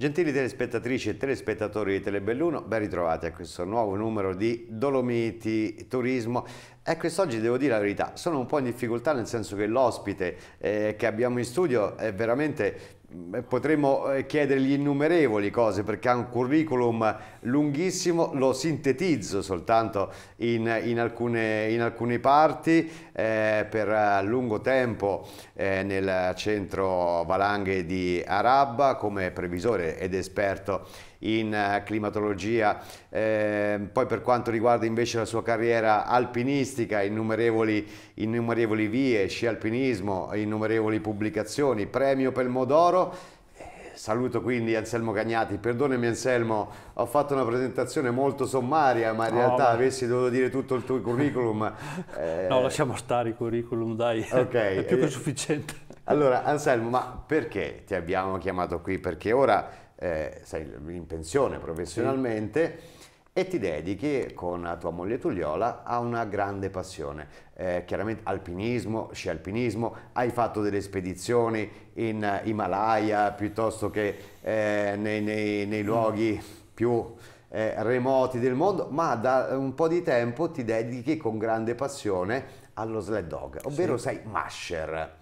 Gentili telespettatrici e telespettatori di Telebelluno, ben ritrovati a questo nuovo numero di Dolomiti Turismo. E eh, quest'oggi devo dire la verità, sono un po' in difficoltà nel senso che l'ospite eh, che abbiamo in studio è veramente mm, eh, potremmo eh, chiedergli innumerevoli cose perché ha un curriculum lunghissimo, lo sintetizzo soltanto in, in, alcune, in alcune, parti, eh, per lungo tempo eh, nel centro Valanghe di Arabba come previsore ed esperto in eh, climatologia. Eh, poi per quanto riguarda invece la sua carriera alpinistica, innumerevoli, innumerevoli vie, sci alpinismo, innumerevoli pubblicazioni, premio Pelmodoro eh, saluto quindi Anselmo Cagnati. Perdonami Anselmo, ho fatto una presentazione molto sommaria, ma in realtà no, avessi dovuto dire tutto il tuo curriculum. Eh... No, lasciamo stare i curriculum, dai. Okay. È più eh, che sufficiente. Allora, Anselmo, ma perché ti abbiamo chiamato qui? Perché ora eh, sei in pensione professionalmente sì. e ti dedichi con la tua moglie Tugliola a una grande passione, eh, chiaramente alpinismo, sci alpinismo, hai fatto delle spedizioni in Himalaya piuttosto che eh, nei, nei, nei, luoghi più eh, remoti del mondo, ma da un po' di tempo ti dedichi con grande passione allo sled dog, ovvero sì. sei masher.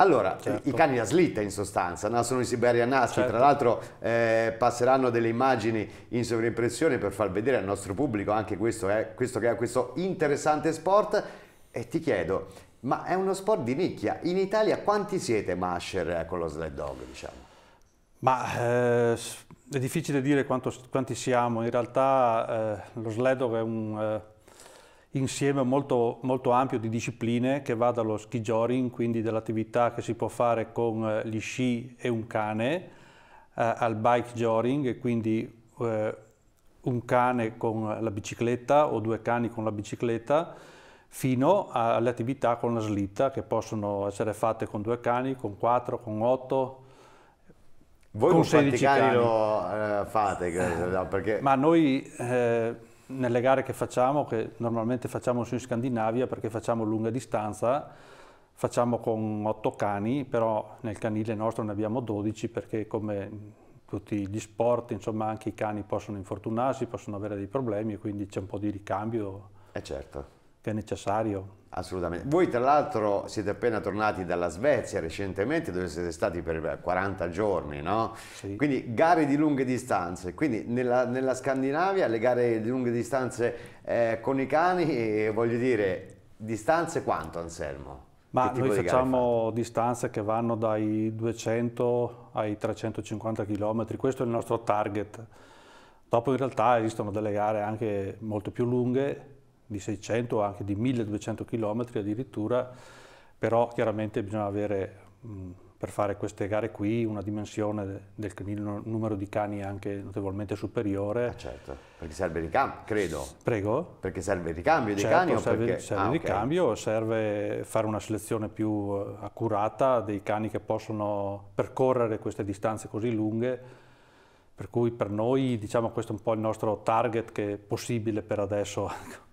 Allora, certo. i cani da slitta in sostanza, sono i Siberian Husky, certo. tra l'altro eh, passeranno delle immagini in sovraimpressione per far vedere al nostro pubblico anche questo, eh, questo che è questo interessante sport e ti chiedo, ma è uno sport di nicchia, in Italia quanti siete masher eh, con lo sled dog diciamo? Ma eh, è difficile dire quanto, quanti siamo, in realtà eh, lo sled dog è un eh, insieme molto, molto ampio di discipline che va dallo ski joring, quindi dell'attività che si può fare con eh, gli sci e un cane, eh, al bike joring, quindi eh, un cane con la bicicletta o due cani con la bicicletta, fino alle attività con la slitta che possono essere fatte con due cani, con quattro, con otto, Voi con, con 16 cani. lo eh, fate? Eh, perché... Ma noi... Eh, nelle gare che facciamo, che normalmente facciamo su in Scandinavia perché facciamo lunga distanza, facciamo con otto cani, però nel canile nostro ne abbiamo 12 perché come tutti gli sport, insomma anche i cani possono infortunarsi, possono avere dei problemi, e quindi c'è un po' di ricambio eh certo. che è necessario. Assolutamente. Voi tra l'altro siete appena tornati dalla Svezia recentemente dove siete stati per 40 giorni, no? Sì. Quindi gare di lunghe distanze, quindi nella, nella Scandinavia le gare di lunghe distanze eh, con i cani, eh, voglio dire, distanze quanto Anselmo? Ma noi facciamo fate? distanze che vanno dai 200 ai 350 km, questo è il nostro target. Dopo in realtà esistono delle gare anche molto più lunghe di 600 o anche di 1200 km addirittura, però chiaramente bisogna avere per fare queste gare qui una dimensione del numero di cani anche notevolmente superiore. Ah, certo, perché serve il ricambio, credo. Prego? Perché serve il ricambio certo, dei cani? Serve, perché... serve ah, il ricambio, okay. serve fare una selezione più eh, accurata dei cani che possono percorrere queste distanze così lunghe per cui per noi diciamo questo è un po' il nostro target che è possibile per adesso ecco.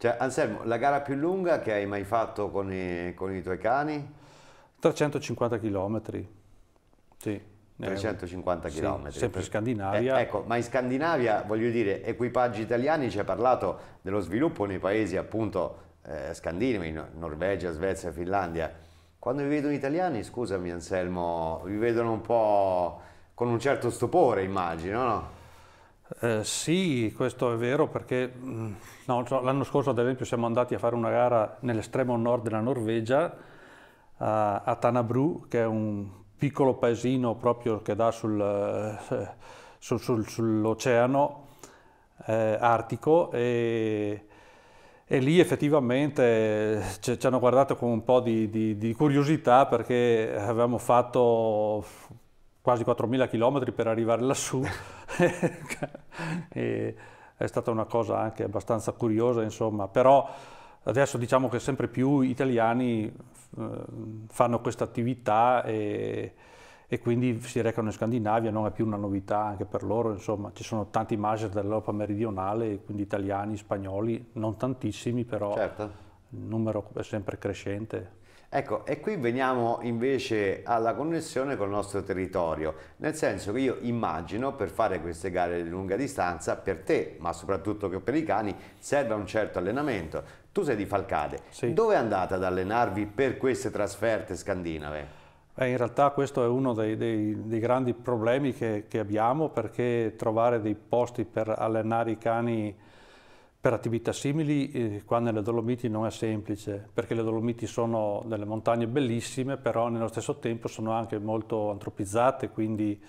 Cioè, Anselmo, la gara più lunga che hai mai fatto con i, con i tuoi cani? 350 km. Sì. 350 eh, km. Sì, sempre in Scandinavia. Eh, ecco, ma in Scandinavia, voglio dire, equipaggi italiani ci hai parlato dello sviluppo nei paesi appunto eh, scandinavi, Norvegia, Svezia, Finlandia. Quando vi vedono italiani, scusami Anselmo, vi vedono un po' con un certo stupore, immagino, no? Eh, sì, questo è vero perché mm, no, l'anno scorso ad esempio siamo andati a fare una gara nell'estremo nord della Norvegia a, a Tanabru che è un piccolo paesino proprio che dà sul, eh, sul, sul, sull'oceano eh, artico e, e, lì effettivamente eh, ci, ci, hanno guardato con un po' di, di, di curiosità perché avevamo fatto quasi 4.000 km per arrivare lassù è stata una cosa anche abbastanza curiosa, insomma, però adesso diciamo che sempre più italiani eh, fanno questa attività e, e, quindi si recano in Scandinavia, non è più una novità anche per loro, insomma, ci sono tanti master dell'Europa meridionale, quindi italiani, spagnoli, non tantissimi però certo. il numero è sempre crescente. Ecco, e qui veniamo invece alla connessione col nostro territorio, nel senso che io immagino per fare queste gare di lunga distanza, per te, ma soprattutto per i cani, serve un certo allenamento. Tu sei di Falcade, sì. dove andate ad allenarvi per queste trasferte scandinave? Beh, in realtà questo è uno dei, dei, dei grandi problemi che, che, abbiamo perché trovare dei posti per allenare i cani per attività simili eh, qua nelle Dolomiti non è semplice, perché le Dolomiti sono delle montagne bellissime, però nello stesso tempo sono anche molto antropizzate, quindi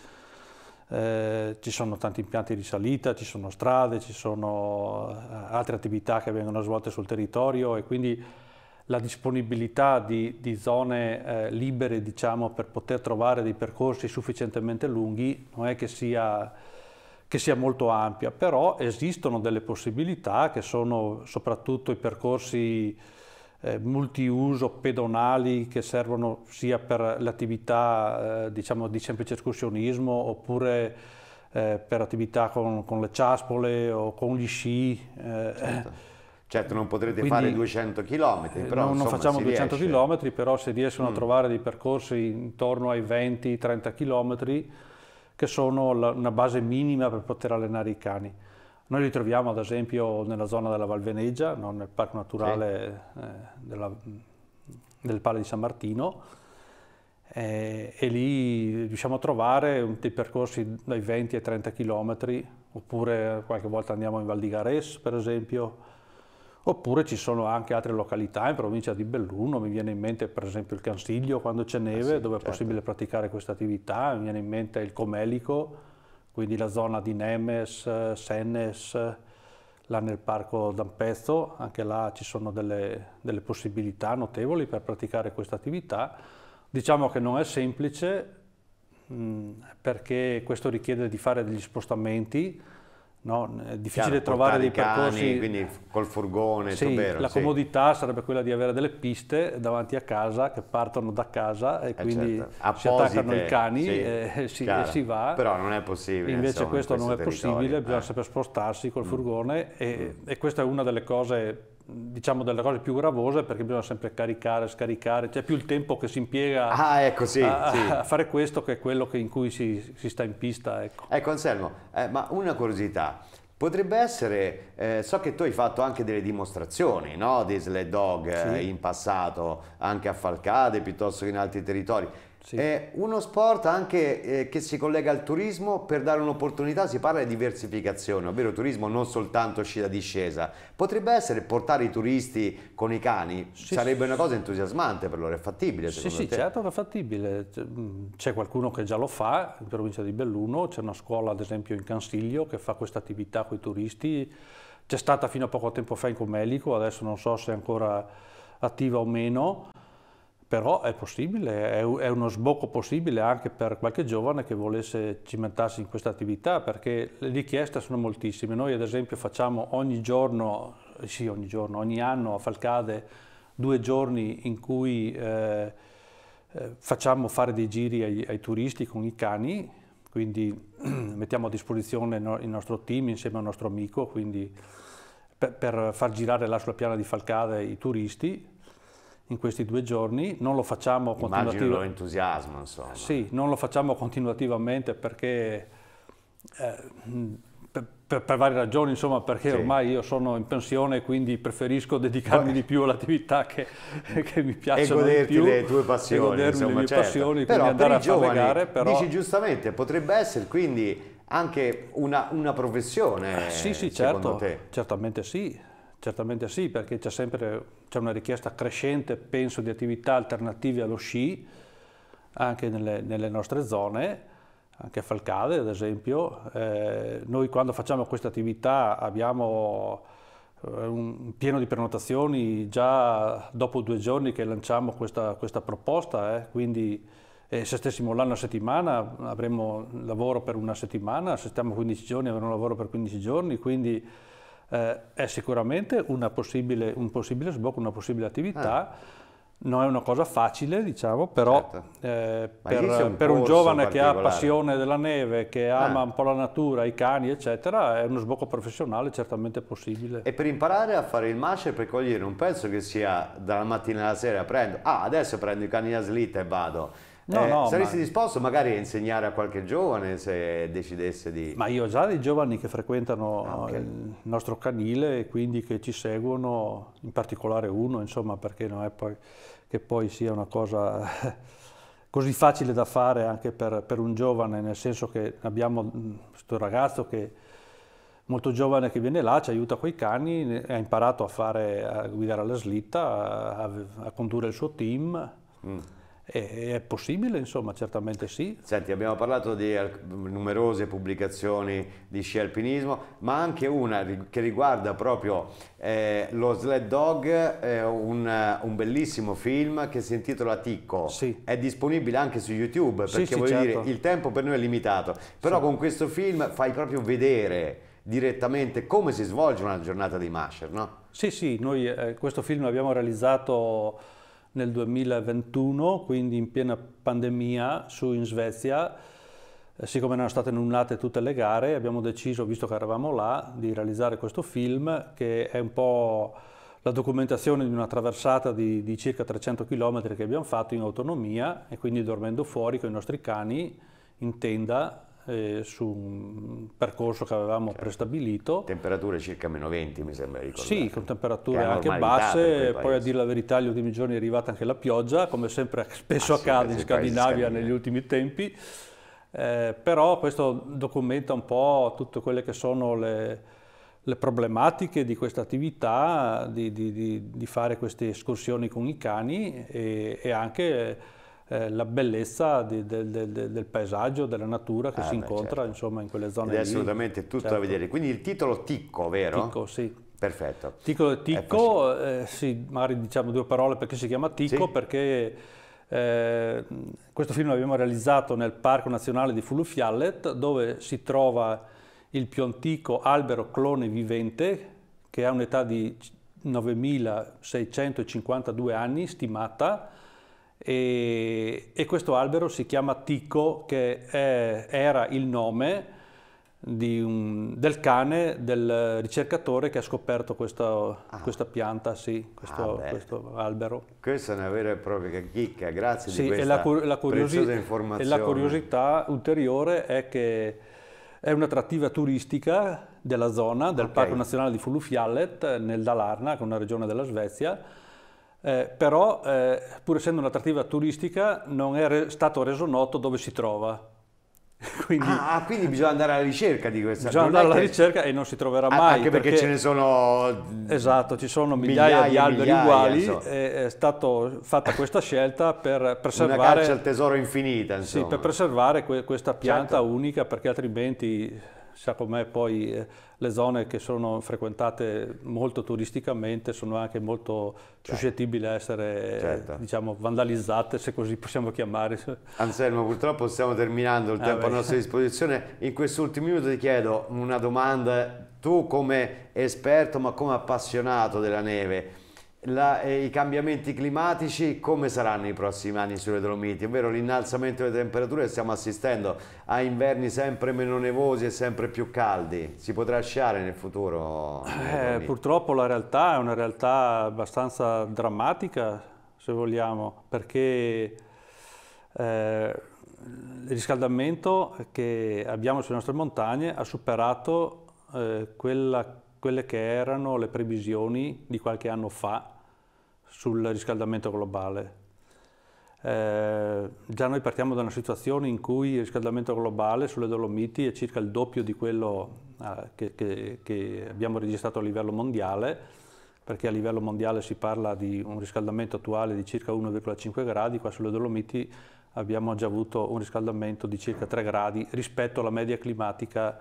eh, ci sono tanti impianti di salita, ci sono strade, ci sono eh, altre attività che vengono svolte sul territorio e quindi la disponibilità di, di zone eh, libere diciamo, per poter trovare dei percorsi sufficientemente lunghi non è che sia che sia molto ampia, però esistono delle possibilità che sono soprattutto i percorsi eh, multiuso pedonali che servono sia per l'attività eh, diciamo di semplice escursionismo oppure eh, per attività con, con, le ciaspole o con gli sci. Eh. Certo. Certo, non potrete Quindi, fare 200 km, eh, però non, insomma, non facciamo 200 riesce. km, però se riescono mm. a trovare dei percorsi intorno ai 20-30 km che sono la, una base minima per poter allenare i cani. Noi li troviamo ad esempio nella zona della Valveneggia, no? nel parco naturale sì. eh, della, del Pale di San Martino, eh, e lì riusciamo a trovare dei percorsi dai 20 ai 30 km, oppure qualche volta andiamo in Val di Gares per esempio, Oppure ci sono anche altre località in provincia di Belluno, mi viene in mente per esempio il Cansiglio quando c'è ah, neve, eh sì, dove certo. è possibile praticare questa attività, mi viene in mente il Comelico, quindi la zona di Nemes, Sennes, là nel parco d'Ampezzo, anche là ci sono delle, delle possibilità notevoli per praticare questa attività. Diciamo che non è semplice mh, mm, perché questo richiede di fare degli spostamenti, No? È difficile Chiaro, trovare dei percorsi. quindi col furgone, sì, tubero, la sì. comodità sarebbe quella di avere delle piste davanti a casa che partono da casa e eh quindi certo. Apposite, si attaccano i cani sì, e, si, e, si, va. Però non è possibile. Invece insomma, questo in non è territorio. possibile, bisogna eh. saper spostarsi col mm. furgone mm. E, mm. e questa è una delle cose diciamo delle cose più gravose perché bisogna sempre caricare, scaricare, c'è più il tempo che si impiega ah, ecco, sì, a, sì. a, fare questo che è quello in cui si, si, sta in pista. Ecco, ecco eh, Anselmo, eh, ma una curiosità, potrebbe essere, eh, so che tu hai fatto anche delle dimostrazioni no, di sled dog eh, sì. in passato, anche a Falcade piuttosto che in altri territori, sì. È uno sport anche eh, che si collega al turismo per dare un'opportunità, si parla di diversificazione, ovvero turismo non soltanto sci scia-discesa. Potrebbe essere portare i turisti con i cani, sì, sarebbe sì, una cosa entusiasmante per loro, è fattibile secondo sì, te? Sì, certo che è fattibile. Mm, c'è qualcuno che già lo fa, in provincia di Belluno, c'è una scuola ad esempio in Cansiglio che fa questa attività con i turisti, c'è stata fino a poco tempo fa in Comelico, adesso non so se è ancora attiva o meno, però è possibile, è, è uno sbocco possibile anche per qualche giovane che volesse cimentarsi in questa attività perché le richieste sono moltissime. Noi ad esempio facciamo ogni giorno, sì ogni giorno, ogni anno a Falcade due giorni in cui eh, eh facciamo fare dei giri ai, ai turisti con i cani, quindi mettiamo a disposizione il nostro team insieme al nostro amico, quindi per, per far girare là sulla piana di Falcade i turisti in questi due giorni, non lo facciamo continuativamente. entusiasmo, insomma. Sì, non lo facciamo continuativamente perché, eh, per, per, per, varie ragioni, insomma, perché sì. ormai io sono in pensione e quindi preferisco dedicarmi di più all'attività che, che, mi piace. E goderti più, le tue passioni. E godermi insomma, le mie certo. passioni, però, quindi andare a giovani, fare gare. Però... Dici giustamente, potrebbe essere quindi anche una, una professione, eh, Sì, sì, certo, te. certamente sì Certamente sì, perché c'è sempre c'è una richiesta crescente, penso, di attività alternative allo sci, anche nelle, nelle nostre zone, anche a Falcade ad esempio. Eh, noi quando facciamo questa attività abbiamo eh, un pieno di prenotazioni già dopo due giorni che lanciamo questa, questa proposta, eh, quindi eh, se stessimo là una settimana avremmo lavoro per una settimana, se stiamo 15 giorni avremo lavoro per 15 giorni, quindi eh, è sicuramente possibile, un possibile sbocco, una possibile attività. Eh. Non è una cosa facile, diciamo, però certo. eh, per, un, per un, giovane che ha passione della neve, che ah. ama un po' la natura, i cani, eccetera, è uno sbocco professionale certamente possibile. E per imparare a fare il macer per cogliere, non penso che sia dalla mattina alla sera prendo, ah, adesso prendo i cani a slitta e vado No, eh, no, saresti ma... disposto magari a insegnare a qualche giovane se decidesse di... Ma io ho già dei giovani che frequentano ah, okay. il nostro canile e quindi che ci seguono, in particolare uno, insomma, perché non è poi, che poi sia una cosa così facile da fare anche per, per un giovane, nel senso che abbiamo mm, questo ragazzo che molto giovane che viene là, ci aiuta con i cani, ha imparato a, fare, a guidare la slitta, a, a condurre il suo team. Mm è possibile, insomma, certamente sì. Senti, abbiamo parlato di numerose pubblicazioni di sci alpinismo, ma anche una che riguarda proprio eh, lo Sled Dog, eh, un, un, bellissimo film che si intitola Ticco. Sì. È disponibile anche su YouTube, perché sì, sì, voglio certo. dire, il tempo per noi è limitato. Però con questo film fai proprio vedere direttamente come si svolge una giornata di Masher, no? Sì, sì, noi eh, questo film l'abbiamo realizzato nel 2021, quindi in piena pandemia, su in Svezia. Eh, siccome erano state annullate tutte le gare, abbiamo deciso, visto che eravamo là, di realizzare questo film che è un po' la documentazione di una traversata di, di circa 300 km che abbiamo fatto in autonomia e quindi dormendo fuori con i nostri cani in tenda eh, su un percorso che avevamo certo. prestabilito. Temperature circa meno 20 mi sembra ricordare. Sì, con temperature anche basse, poi a dire la verità gli ultimi giorni è arrivata anche la pioggia, come sempre ah, spesso ah, accade in Scandinavia negli ultimi tempi, eh, però questo documenta un po' tutte quelle che sono le, le problematiche di questa attività, di, di, di, di, fare queste escursioni con i cani e, e anche eh, la bellezza di, del, del, del, paesaggio, della natura che ah, si beh, incontra certo. insomma, in quelle zone. Ed è lì, assolutamente tutto certo. da vedere. Quindi il titolo Ticco, vero? Ticco, sì. Perfetto. Ticco, eh, ticco eh, sì, magari diciamo due parole perché si chiama Ticco, sì. perché eh, questo film l'abbiamo realizzato nel Parco Nazionale di Fulufiallet, dove si trova il più antico albero clone vivente, che ha un'età di 9.652 anni stimata, e, e questo albero si chiama Tico, che è, era il nome un, del cane del ricercatore che ha scoperto questa, ah. questa pianta, sì, questo, ah, questo, albero. Questa è una vera e propria chicca, grazie sì, di questa la, la preziosa informazione. E la curiosità ulteriore è che è un'attrattiva turistica della zona, del okay. Parco Nazionale di Fulufiallet, nel Dalarna, che è una regione della Svezia, eh, però eh, pur essendo un'attrattiva turistica non è re stato reso noto dove si trova. quindi, ah, ah, quindi bisogna andare alla ricerca di questa Bisogna andare alla che... ricerca e non si troverà ah, mai. Anche perché, perché, ce ne sono... Esatto, ci sono migliaia, migliaia di alberi migliaia, uguali, so. è stata fatta questa scelta per preservare... Una caccia al tesoro infinita, insomma. Sì, per preservare que questa certo. pianta certo. unica perché altrimenti sa com'è poi eh, le zone che sono frequentate molto turisticamente sono anche molto certo. suscettibili a essere certo. diciamo, vandalizzate se così possiamo chiamare. Anselmo purtroppo stiamo terminando il ah, tempo beh. a nostra disposizione, in questi ultimi minuti ti chiedo una domanda, tu come esperto ma come appassionato della neve la, eh, i cambiamenti climatici come saranno i prossimi anni sulle Dolomiti, ovvero l'innalzamento delle temperature, stiamo assistendo a inverni sempre meno nevosi e sempre più caldi, si potrà sciare nel futuro? Eh, purtroppo la realtà è una realtà abbastanza drammatica, se vogliamo, perché eh, il riscaldamento che abbiamo sulle nostre montagne ha superato eh, quella quelle che erano le previsioni di qualche anno fa sul riscaldamento globale. Eh, già noi partiamo da una situazione in cui il riscaldamento globale sulle Dolomiti è circa il doppio di quello eh, che, che, che abbiamo registrato a livello mondiale, perché a livello mondiale si parla di un riscaldamento attuale di circa 1,5 gradi, qua sulle Dolomiti abbiamo già avuto un riscaldamento di circa 3 gradi rispetto alla media climatica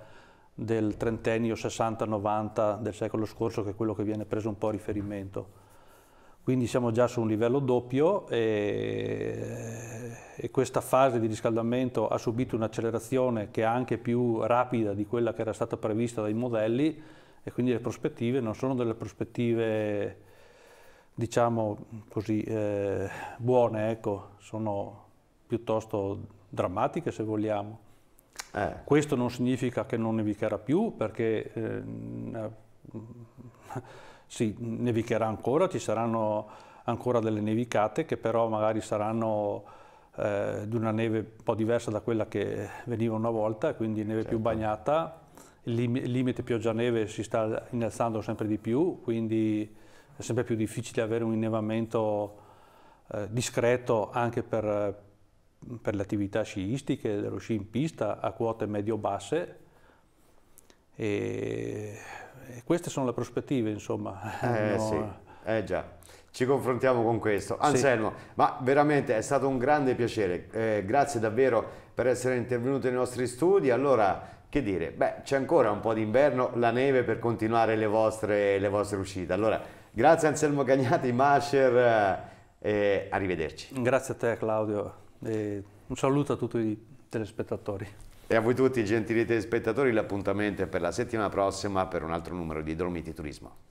del trentennio 60-90 del secolo scorso, che è quello che viene preso un po' a riferimento. Quindi siamo già su un livello doppio e, e questa fase di riscaldamento ha subito un'accelerazione che è anche più rapida di quella che era stata prevista dai modelli e quindi le prospettive non sono delle prospettive diciamo così eh, buone, ecco, sono piuttosto drammatiche se vogliamo. Eh. Questo non significa che non nevicherà più, perché eh, sì, nevicherà ancora, ci saranno ancora delle nevicate che però magari saranno eh, di una neve un po' diversa da quella che veniva una volta, quindi neve certo. più bagnata, il limite pioggia-neve si sta innalzando sempre di più, quindi è sempre più difficile avere un innevamento eh, discreto anche per per le attività sciistiche, dello sci in pista a quote medio-basse e, e queste sono le prospettive insomma. Eh no. sì, eh già, ci confrontiamo con questo. Anselmo, sì. ma veramente è stato un grande piacere, eh, grazie davvero per essere intervenuto nei nostri studi. Allora, che dire, beh c'è ancora un po' d'inverno, la neve per continuare le vostre, le vostre uscite. Allora, grazie Anselmo Cagnati, Mascher eh, e arrivederci. Grazie a te Claudio. E un saluto a tutti i telespettatori. E a voi tutti, gentili telespettatori, l'appuntamento è per la settimana prossima per un altro numero di Dolomiti Turismo.